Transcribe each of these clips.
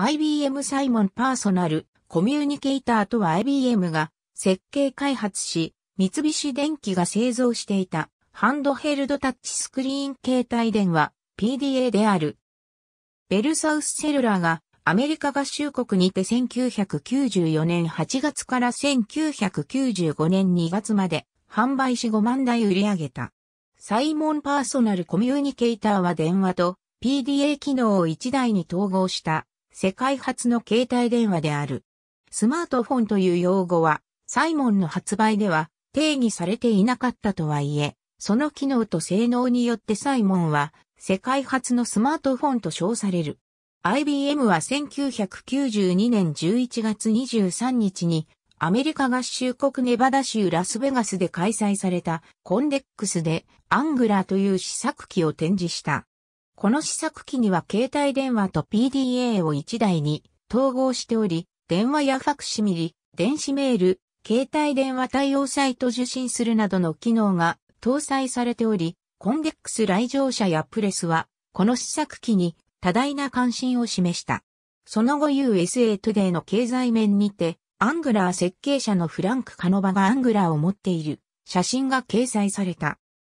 IBM サイモンパーソナルコミュニケーターとは IBM が設計開発し、三菱電機が製造していたハンドヘルドタッチスクリーン携帯電話 PDA である。ベルサウスセルラーがアメリカ合衆国にて1994年8月から1995年2月まで販売し5万台売り上げた。サイモンパーソナルコミュニケーターは電話と PDA 機能を1台に統合した世界初の携帯電話である。スマートフォンという用語は、サイモンの発売では定義されていなかったとはいえ、その機能と性能によってサイモンは世界初のスマートフォンと称される。IBM は1992年11月23日にアメリカ合衆国ネバダ州ラスベガスで開催されたコンデックスでアングラーという試作機を展示した。この試作機には携帯電話と PDA を1台に統合しており、電話やファクシミリ、電子メール、携帯電話対応サイト受信するなどの機能が搭載されており、コンデックス来場者やプレスは、この試作機に多大な関心を示した。その後 USA Today の経済面にて、アングラー設計者のフランク・カノバがアングラーを持っている写真が掲載された。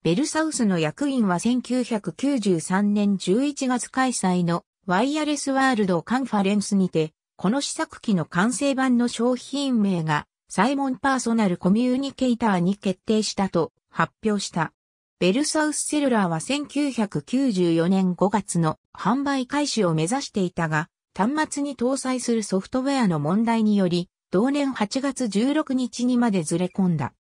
ベルサウスの役員は1993年11月開催のワイヤレスワールドカンファレンスにて、この試作機の完成版の商品名がサイモンパーソナルコミュニケーターに決定したと発表した。ベルサウスセルラーは1994年5月の販売開始を目指していたが、端末に搭載するソフトウェアの問題により、同年8月16日にまでずれ込んだ。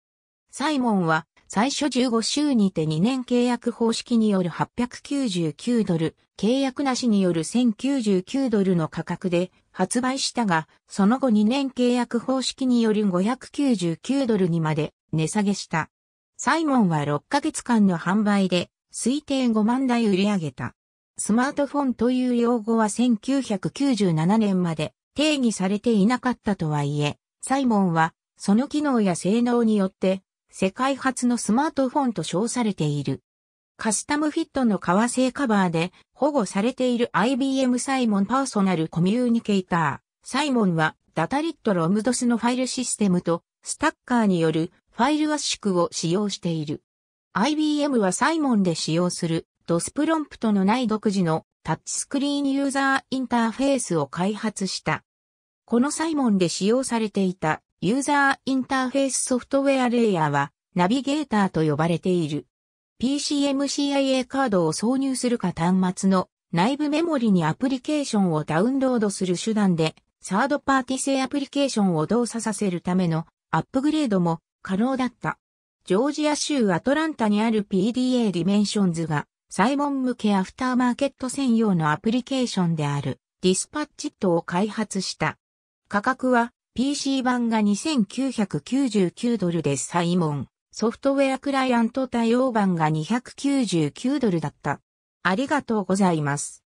サイモンは最初15週にて2年契約方式による899ドル、契約なしによる1099ドルの価格で発売したが、その後2年契約方式による599ドルにまで値下げした。サイモンは6ヶ月間の販売で推定5万台売り上げた。スマートフォンという用語は1997年まで定義されていなかったとはいえ、サイモンはその機能や性能によって世界初のスマートフォンと称されている。カスタムフィットの革製カバーで保護されている IBM サイモンパーソナルコミュニケーター。サイモンはダタリットロムドスのファイルシステムとスタッカーによるファイル圧縮を使用している。IBM はサイモンで使用するドスプロンプトのない独自のタッチスクリーンユーザーインターフェースを開発した。このサイモンで使用されていたユーザーインターフェースソフトウェアレイヤーは、ナビゲーターと呼ばれている。PCMCIA カードを挿入するか端末の内部メモリにアプリケーションをダウンロードする手段で、サードパーティ製アプリケーションを動作させるためのアップグレードも可能だった。ジョージア州アトランタにある PDA ディメンションズが、サイモン向けアフターマーケット専用のアプリケーションであるディスパッチットを開発した。価格は PC 版が2999ドルでサイモン、ソフトウェアクライアント対応版が299ドルだった。ありがとうございます。